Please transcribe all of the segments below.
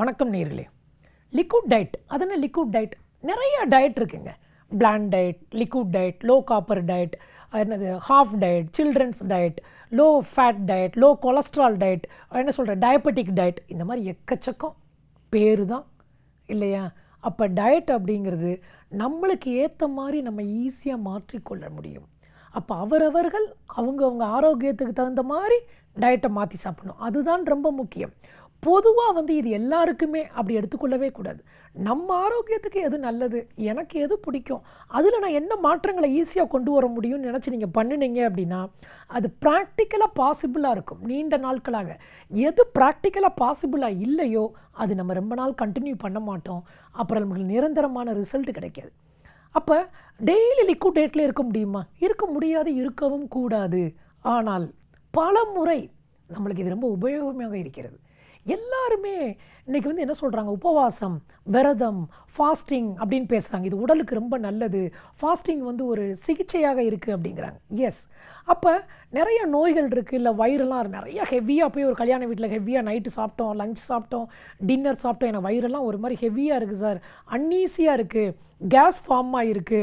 வணக்கம் நேரிலே liquid diet அது என்ன லிக்விட் டயட் நிறைய டயட் இருக்குங்க plan diet liquid diet low copper diet என்னது half diet children's diet low fat diet low cholesterol diet என்ன சொல்கிற டயபெட்டிக் டயட் இந்த மாதிரி எக்கச்சக்கம் பேர் தான் இல்லையா அப்போ டயட் அப்படிங்கிறது நம்மளுக்கு ஏற்ற மாதிரி நம்ம ஈஸியாக மாற்றிக்கொள்ள முடியும் அப்போ அவரவர்கள் அவங்கவுங்க ஆரோக்கியத்துக்கு தகுந்த மாதிரி டயட்டை மாற்றி சாப்பிடணும் அதுதான் ரொம்ப முக்கியம் பொதுவாக வந்து இது எல்லாருக்குமே அப்படி எடுத்துக்கொள்ளவே கூடாது நம்ம ஆரோக்கியத்துக்கு எது நல்லது எனக்கு எது பிடிக்கும் அதில் நான் என்ன மாற்றங்களை ஈஸியாக கொண்டு வர முடியும்னு நினச்சி நீங்கள் பண்ணினீங்க அப்படின்னா அது ப்ராக்டிக்கலாக பாசிபிளாக இருக்கும் நீண்ட நாட்களாக எது ப்ராக்டிக்கலாக பாசிபிளாக இல்லையோ அது நம்ம ரொம்ப நாள் கண்டினியூ பண்ண மாட்டோம் அப்புறம் நமக்கு நிரந்தரமான ரிசல்ட் கிடைக்காது அப்போ டெய்லி லிக்விட் டேட்டில் இருக்க முடியுமா இருக்க முடியாது இருக்கவும் கூடாது ஆனால் பல முறை நம்மளுக்கு இது ரொம்ப உபயோகமாக இருக்கிறது எல்லாருமே இன்றைக்கி வந்து என்ன சொல்கிறாங்க உபவாசம் விரதம் ஃபாஸ்டிங் அப்படின்னு பேசுகிறாங்க இது உடலுக்கு ரொம்ப நல்லது ஃபாஸ்டிங் வந்து ஒரு சிகிச்சையாக இருக்குது அப்படிங்கிறாங்க எஸ் அப்போ நிறைய நோய்கள் இருக்குது இல்லை வயிறுலாம் நிறையா ஹெவியாக போய் ஒரு கல்யாண வீட்டில் ஹெவியாக நைட்டு சாப்பிட்டோம் லஞ்ச் சாப்பிட்டோம் டின்னர் சாப்பிட்டோம் எனக்கு வயிறெல்லாம் ஒரு மாதிரி ஹெவியாக இருக்குது சார் அன்னீஸியாக இருக்குது கேஸ் ஃபார்ம் ஆகிருக்கு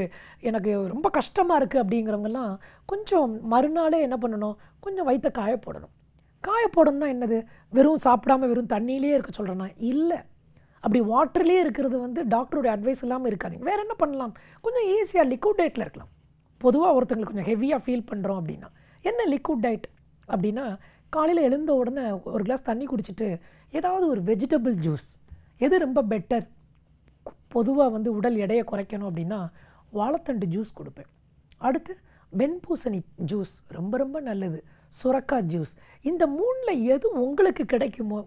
எனக்கு ரொம்ப கஷ்டமாக இருக்குது அப்படிங்கிறவங்கெல்லாம் கொஞ்சம் மறுநாளே என்ன பண்ணணும் கொஞ்சம் வயிற்ற காயப்போடணும் காய போடணும்னா என்னது வெறும் சாப்பிடாமல் வெறும் தண்ணியிலே இருக்க சொல்கிறேன்னா இல்லை அப்படி வாட்டர்லேயே இருக்கிறது வந்து டாக்டருடைய அட்வைஸ் இல்லாமல் இருக்காதிங்க வேறு என்ன பண்ணலாம் கொஞ்சம் ஈஸியாக லிக்விட் டயட்டில் இருக்கலாம் பொதுவாக ஒருத்தங்களுக்கு கொஞ்சம் ஹெவியாக ஃபீல் பண்ணுறோம் அப்படின்னா என்ன லிக்விட் டயட் அப்படின்னா காலையில் எழுந்த உடனே ஒரு கிளாஸ் தண்ணி குடிச்சிட்டு ஏதாவது ஒரு வெஜிடபிள் ஜூஸ் எது ரொம்ப பெட்டர் பொதுவாக வந்து உடல் எடையை குறைக்கணும் அப்படின்னா வாழைத்தண்டு ஜூஸ் கொடுப்பேன் அடுத்து வெண்பூசணி ஜூஸ் ரொம்ப ரொம்ப நல்லது சுரக்கா ஜூஸ் இந்த மூணில் எது உங்களுக்கு கிடைக்குமோ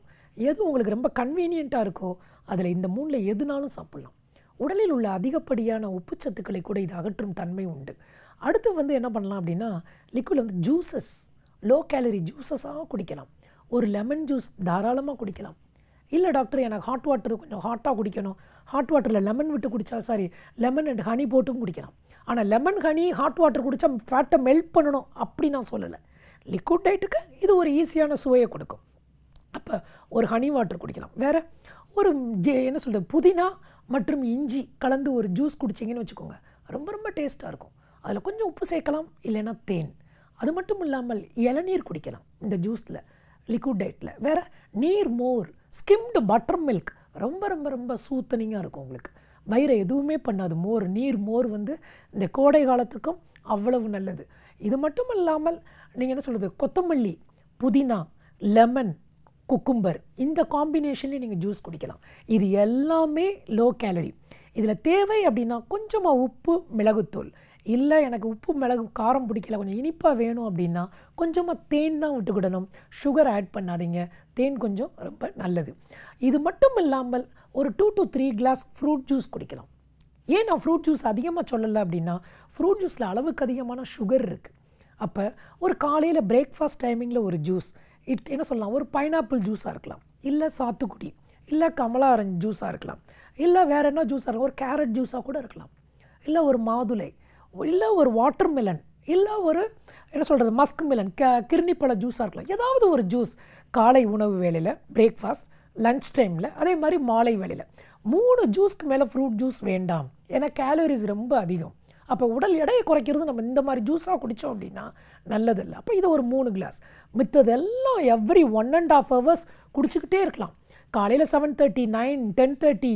எது உங்களுக்கு ரொம்ப கன்வீனியண்ட்டாக இருக்கோ அதில் இந்த மூணில் எதுனாலும் சாப்பிட்லாம் உடலில் உள்ள அதிகப்படியான உப்புச்சத்துக்களை கூட இது அகற்றும் தன்மை உண்டு அடுத்து வந்து என்ன பண்ணலாம் அப்படின்னா லிக்விட் வந்து ஜூஸஸ் லோ கேலரி ஜூஸஸாக குடிக்கலாம் ஒரு லெமன் ஜூஸ் தாராளமாக குடிக்கலாம் இல்லை டாக்டர் எனக்கு ஹாட் வாட்டர் கொஞ்சம் ஹாட்டாக குடிக்கணும் ஹாட் வாட்டரில் லெமன் விட்டு குடித்தா சாரி லெமன் அண்ட் ஹனி போட்டும் குடிக்கலாம் ஆனால் லெமன் ஹனி ஹாட் வாட்டர் குடித்தா ஃபேட்டை மெல்ட் பண்ணணும் அப்படி நான் சொல்லலை லிக்விட் டயட்டுக்கு இது ஒரு ஈஸியான சுவையை கொடுக்கும் அப்போ ஒரு ஹனி வாட்டர் குடிக்கலாம் வேறு ஒரு ஜே என்ன சொல்கிறது புதினா மற்றும் இஞ்சி கலந்து ஒரு ஜூஸ் குடிச்சிங்கன்னு வச்சுக்கோங்க ரொம்ப ரொம்ப டேஸ்ட்டாக இருக்கும் அதில் கொஞ்சம் உப்பு சேர்க்கலாம் இல்லைன்னா தேன் அது மட்டும் இல்லாமல் இளநீர் குடிக்கலாம் இந்த ஜூஸில் லிக்விட் டயட்டில் வேறு நீர் மோர் ஸ்கிம்டு பட்டர் மில்க் ரொம்ப ரொம்ப ரொம்ப சூத்தனிங்காக இருக்கும் உங்களுக்கு வயிறை எதுவுமே பண்ணாது மோர் நீர் மோர் வந்து இந்த கோடை காலத்துக்கும் அவ்வளவு நல்லது இது மட்டும் இல்லாமல் நீங்கள் என்ன சொல்கிறது கொத்தமல்லி புதினா லெமன் குக்கும்பர் இந்த காம்பினேஷன்லேயும் நீங்கள் ஜூஸ் குடிக்கலாம் இது எல்லாமே லோ கேலரி இதில் தேவை அப்படின்னா கொஞ்சமாக உப்பு மிளகுத்தூள் இல்லை எனக்கு உப்பு மிளகு காரம் பிடிக்கல கொஞ்சம் இனிப்பாக வேணும் அப்படின்னா கொஞ்சமாக தேன் தான் விட்டுக்கிடணும் சுகர் ஆட் பண்ணாதீங்க தேன் கொஞ்சம் ரொம்ப நல்லது இது மட்டும் இல்லாமல் ஒரு two to three glass fruit juice குடிக்கலாம் ஏன் நான் ஃப்ரூட் ஜூஸ் அதிகமாக சொல்லலை அப்படின்னா ஃப்ரூட் ஜூஸில் அளவுக்கு அதிகமான சுகர் இருக்குது அப்போ ஒரு காலையில் பிரேக்ஃபாஸ்ட் டைமிங்கில் ஒரு ஜூஸ் இட் என்ன சொல்லலாம் ஒரு பைனாப்பிள் ஜூஸாக இருக்கலாம் இல்லை சாத்துக்குடி இல்லை கமலா ஆரஞ்சு ஜூஸாக இருக்கலாம் இல்லை வேறு என்ன ஜூஸாக இருக்கலாம் ஒரு கேரட் ஜூஸாக கூட இருக்கலாம் இல்லை ஒரு மாதுளை இல்லை ஒரு வாட்டர் மெலன் இல்லை ஒரு என்ன சொல்கிறது மஸ்க் மிலன் க கிருணிப்பழ ஜூஸாக இருக்கலாம் ஏதாவது ஒரு ஜூஸ் காலை உணவு வேலையில் பிரேக்ஃபாஸ்ட் லன்ச் டைமில் அதே மாதிரி மாலை வேலையில் மூணு ஜூஸ்க்கு மேலே ஃப்ரூட் ஜூஸ் வேண்டாம் ஏன்னா கேலரிஸ் ரொம்ப அதிகம் அப்போ உடல் எடையை குறைக்கிறது நம்ம இந்த மாதிரி ஜூஸாக குடித்தோம் அப்படின்னா நல்லதில்லை அப்போ இது ஒரு மூணு கிளாஸ் மித்ததெல்லாம் every one and half hours குடிச்சிக்கிட்டே இருக்கலாம் காலையில் seven thirty nine ten thirty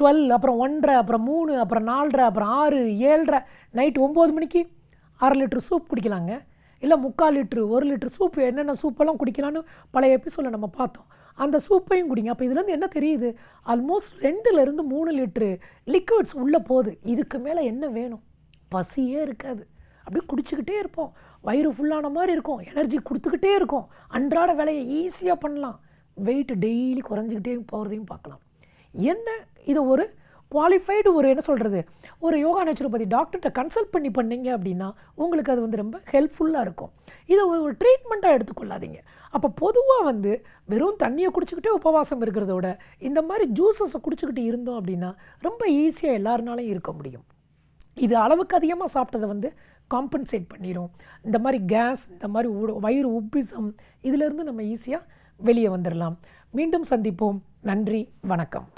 twelve அப்புறம் ஒன்றரை அப்புறம் மூணு அப்புறம் நாலரை அப்புறம் ஆறு ஏழரை நைட் ஒம்பது மணிக்கு அரை லிட்ரு சூப் குடிக்கலாங்க இல்லை முக்கால் லிட்ரு ஒரு லிட்ரு சூப் என்னென்ன சூப்பெல்லாம் குடிக்கலான்னு பழைய எபிசோடில் நம்ம பார்த்தோம் அந்த சூப்பையும் குடிங்க அப்போ இதுலேருந்து என்ன தெரியுது ஆல்மோஸ்ட் ரெண்டுலேருந்து மூணு லிட்ரு லிக்விட்ஸ் உள்ளே போகுது இதுக்கு மேலே என்ன வேணும் பசியே இருக்காது அப்படியே குடிச்சுக்கிட்டே இருப்போம் வயிறு ஃபுல்லான மாதிரி இருக்கும் எனர்ஜி கொடுத்துக்கிட்டே இருக்கும் அன்றாட வேலையை ஈஸியாக பண்ணலாம் வெயிட் டெய்லி குறைஞ்சிக்கிட்டே போகிறதையும் பார்க்கலாம் என்ன இதை ஒரு குவாலிஃபைடு ஒரு என்ன சொல்கிறது ஒரு யோகா நேச்சுரோபதி டாக்டர்கிட்ட கன்சல்ட் பண்ணி பண்ணிங்க அப்படின்னா உங்களுக்கு அது வந்து ரொம்ப ஹெல்ப்ஃபுல்லாக இருக்கும் இதை ஒரு ட்ரீட்மெண்ட்டாக எடுத்துக்கொள்ளாதீங்க அப்போ பொதுவாக வந்து வெறும் தண்ணியை குடிச்சிக்கிட்டே உபவாசம் இருக்கிறதோட இந்த மாதிரி ஜூஸஸை குடிச்சிக்கிட்டு இருந்தோம் அப்படின்னா ரொம்ப ஈஸியாக எல்லாருனாலையும் இருக்க முடியும் இது அளவுக்கு அதிகமாக சாப்பிட்டதை வந்து காம்பன்சேட் பண்ணிடும் இந்த மாதிரி கேஸ் இந்த மாதிரி வயிறு உப்பிசம் இதிலிருந்து நம்ம ஈஸியாக வெளியே வந்துடலாம் மீண்டும் சந்திப்போம் நன்றி வணக்கம்